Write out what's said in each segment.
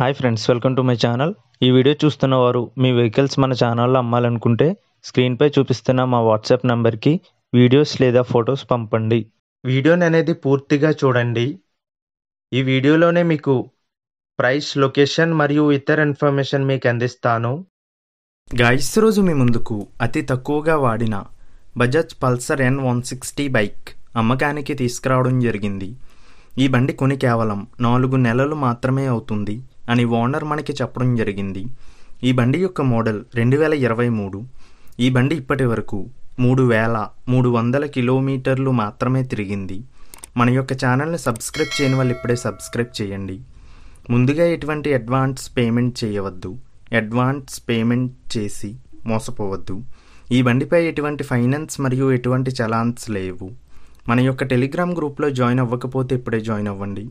hi friends welcome to my channel ఈ video చూస్తున్న వారు మీ వెహికల్స్ మన ఛానల్లో అమ్మాలనుకుంటే స్క్రీన్పై చూపిస్తున్న మా వాట్సాప్ నెంబర్కి వీడియోస్ లేదా ఫొటోస్ పంపండి వీడియోని అనేది పూర్తిగా చూడండి ఈ వీడియోలోనే మీకు ప్రైస్ లొకేషన్ మరియు ఇతర ఇన్ఫర్మేషన్ మీకు అందిస్తాను గాయస్ రోజు మీ ముందుకు అతి తక్కువగా వాడిన Bajaj Pulsar N one sixty bike అమ్మకానికి తీసుకురావడం జరిగింది ఈ బండి కొని కేవలం నాలుగు నెలలు మాత్రమే అవుతుంది అని ఓనర్ మనకి చెప్పడం జరిగింది ఈ బండి యొక్క మోడల్ రెండు వేల ఇరవై మూడు ఈ బండి ఇప్పటి వరకు మూడు వేల మూడు వందల కిలోమీటర్లు మాత్రమే తిరిగింది మన యొక్క ఛానల్ని సబ్స్క్రైబ్ చేయని వాళ్ళు ఇప్పుడే సబ్స్క్రైబ్ చేయండి ముందుగా ఎటువంటి అడ్వాన్స్ పేమెంట్ చేయవద్దు అడ్వాన్స్ పేమెంట్ చేసి మోసపోవద్దు ఈ బండిపై ఎటువంటి ఫైనాన్స్ మరియు ఎటువంటి చలాన్స్ లేవు మన యొక్క టెలిగ్రామ్ గ్రూప్లో జాయిన్ అవ్వకపోతే ఇప్పుడే జాయిన్ అవ్వండి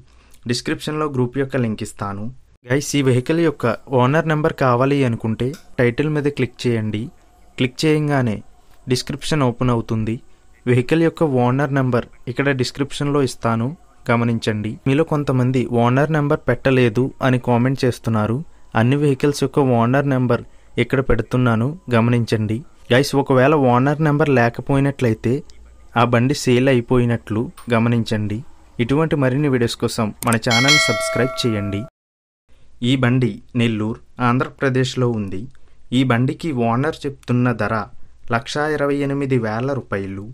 డిస్క్రిప్షన్లో గ్రూప్ యొక్క లింక్ ఇస్తాను గైస్ ఈ వెహికల్ యొక్క ఓనర్ నెంబర్ కావాలి అనుకుంటే టైటిల్ మీద క్లిక్ చేయండి క్లిక్ చేయంగానే డిస్క్రిప్షన్ ఓపెన్ అవుతుంది వెహికల్ యొక్క ఓనర్ నెంబర్ ఇక్కడ డిస్క్రిప్షన్లో ఇస్తాను గమనించండి మీలో కొంతమంది ఓనర్ నెంబర్ పెట్టలేదు అని కామెంట్ చేస్తున్నారు అన్ని వెహికల్స్ యొక్క ఓనర్ నెంబర్ ఇక్కడ పెడుతున్నాను గమనించండి గైస్ ఒకవేళ ఓనర్ నెంబర్ లేకపోయినట్లయితే ఆ బండి సేల్ అయిపోయినట్లు గమనించండి ఇటువంటి మరిన్ని వీడియోస్ కోసం మన ఛానల్ సబ్స్క్రైబ్ చేయండి ఈ బండి నెల్లూరు ఆంధ్రప్రదేశ్లో ఉంది ఈ బండికి ఓనర్ చెప్తున్న ధర లక్షా ఇరవై ఎనిమిది వేల రూపాయలు